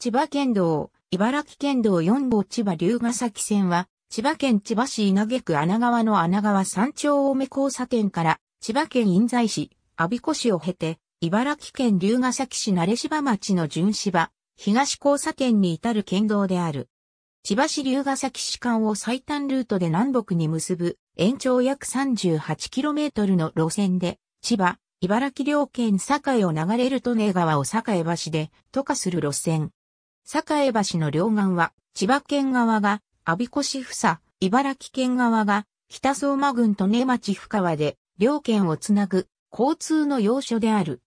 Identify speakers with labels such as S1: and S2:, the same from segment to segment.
S1: 千葉県道、茨城県道4号千葉龍ヶ崎線は、千葉県千葉市稲毛区穴川の穴川山頂大目交差点から、千葉県印西市、阿鼻子市を経て、茨城県龍ヶ崎市慣芝町の純芝、東交差点に至る県道である。千葉市龍ヶ崎市間を最短ルートで南北に結ぶ、延長約 38km の路線で、千葉、茨城両県境を流れる利根川を境橋で、渡過する路線。栄橋の両岸は、千葉県側が、阿鼻子市房、茨城県側が、北相馬郡利根町深川で、両県をつなぐ、交通の要所である。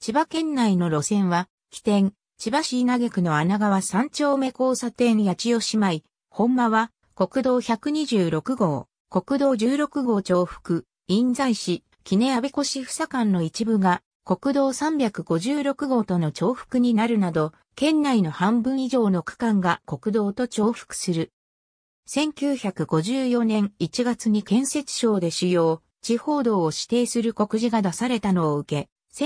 S1: 千葉県内の路線は、起点、千葉市稲毛区の穴川三丁目交差点八千代姉妹、本間は、国道126号、国道16号重複、印西市、杵阿子市房間の一部が、国道356号との重複になるなど、県内の半分以上の区間が国道と重複する。1954年1月に建設省で主要、地方道を指定する告示が出されたのを受け、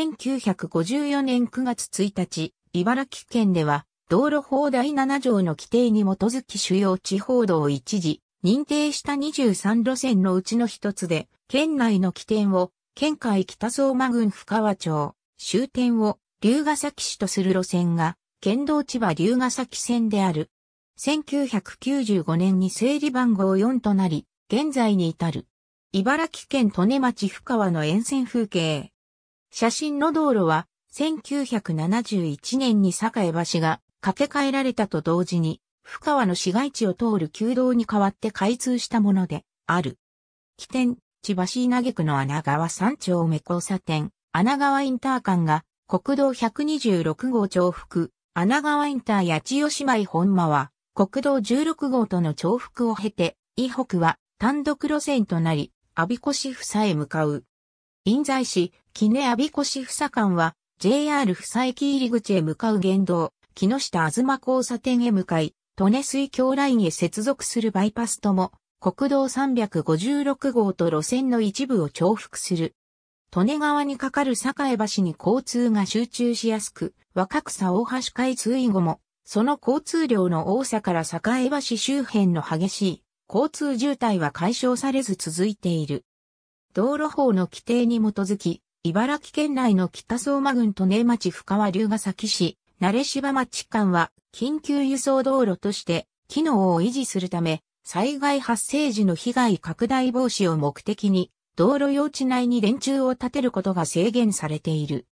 S1: 1954年9月1日、茨城県では、道路法第7条の規定に基づき主要地方道を一時、認定した23路線のうちの一つで、県内の起点を県海北相馬郡深川町、終点を龍ヶ崎市とする路線が、県道千葉龍ヶ崎線である。1995年に整理番号4となり、現在に至る。茨城県利根町深川の沿線風景。写真の道路は、1971年に栄橋が架け替えられたと同時に、深川の市街地を通る旧道に代わって開通したものである。起点、千葉市稲毛区の穴川三丁目交差点、穴川インター間が、国道126号重複、穴川インター八千代姉妹本間は、国道16号との重複を経て、伊北は単独路線となり、阿鼻子市房へ向かう。印西市、木根阿鼻子市房間は、JR 房駅入り口へ向かう言動、木下あずま交差点へ向かい、利根水橋ラインへ接続するバイパスとも、国道356号と路線の一部を重複する。利根川に架かる栄橋に交通が集中しやすく、若草大橋開通以後も、その交通量の多さから栄橋周辺の激しい交通渋滞は解消されず続いている。道路法の規定に基づき、茨城県内の北相馬郡利根町深川龍ヶ崎市、慣れ芝町間は緊急輸送道路として機能を維持するため、災害発生時の被害拡大防止を目的に、道路用地内に電柱を建てることが制限されている。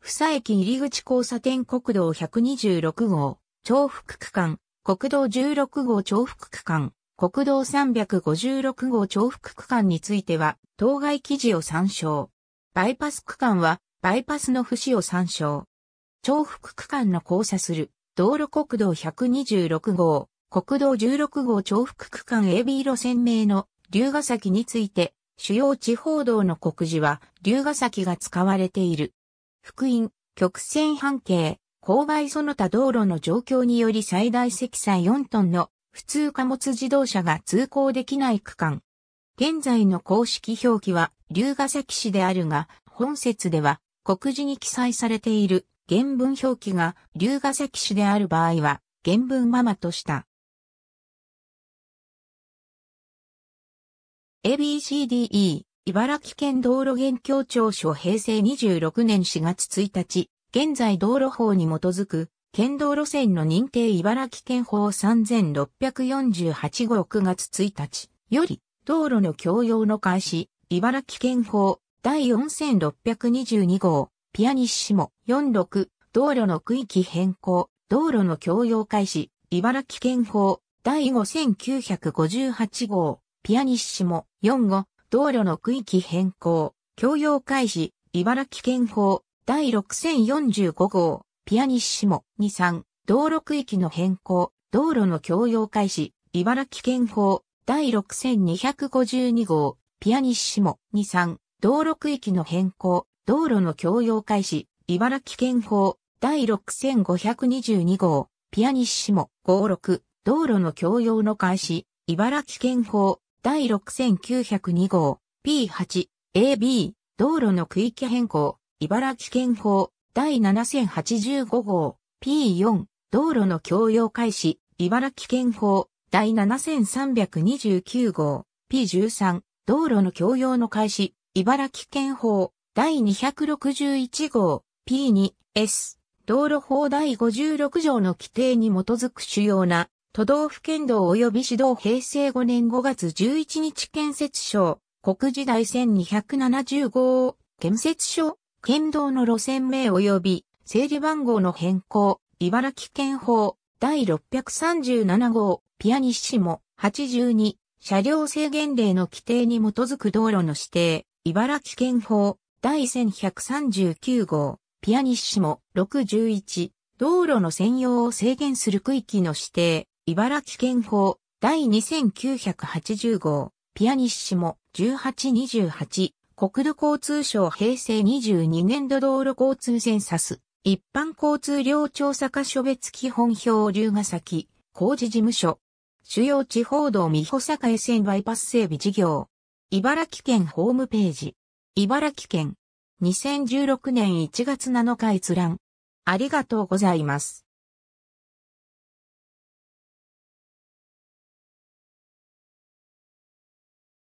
S1: 布佐駅入口交差点国道126号、重複区間、国道16号重複区間、国道356号重複区間については、当該記事を参照。バイパス区間は、バイパスの節を参照。重複区間の交差する、道路国道126号、国道16号重複区間 AB 路線名の龍ヶ崎について、主要地方道の告示は龍ヶ崎が使われている。福音、曲線半径、勾配その他道路の状況により最大積載4トンの普通貨物自動車が通行できない区間。現在の公式表記は龍ヶ崎市であるが、本節では告示に記載されている原文表記が龍ヶ崎市である場合は原文ママとした。ABCDE、茨城県道路現況調所平成26年4月1日、現在道路法に基づく、県道路線の認定茨城県法3648号9月1日より、道路の共用の開始、茨城県法第4622号、ピアニッシモ46、道路の区域変更、道路の共用開始、茨城県法第5958号、ピアニッシモ、4号、道路の区域変更、共用開始、茨城県法、第6045号、ピアニッシモ、23、道路区域の変更、道路の共用開始、茨城県法、第6252号、ピアニッシモ、23、道路区域の変更、道路の共用開始、茨城県法、第6522号、ピアニッシモ、56、道路の共用の開始、茨城県法、第6902号、P8、AB、道路の区域変更、茨城県法、第7085号、P4、道路の共用開始、茨城県法、第7329号、P13、道路の共用の開始、茨城県法、第261号、P2、S、道路法第56条の規定に基づく主要な都道府県道及び市道平成5年5月11日建設省、国時代1275号、建設省、県道の路線名及び整理番号の変更、茨城県法、第637号、ピアニッシモ、82、車両制限令の規定に基づく道路の指定、茨城県法、第1139号、ピアニッシモ、61、道路の専用を制限する区域の指定、茨城県法、第2980号、ピアニッシモ、1828、国土交通省平成22年度道路交通センサス、一般交通量調査課所別基本表龍ヶ崎、工事事務所、主要地方道保坂栄線バイパス整備事業、茨城県ホームページ、茨城県、2016年1月7日閲覧。ありがとうございます。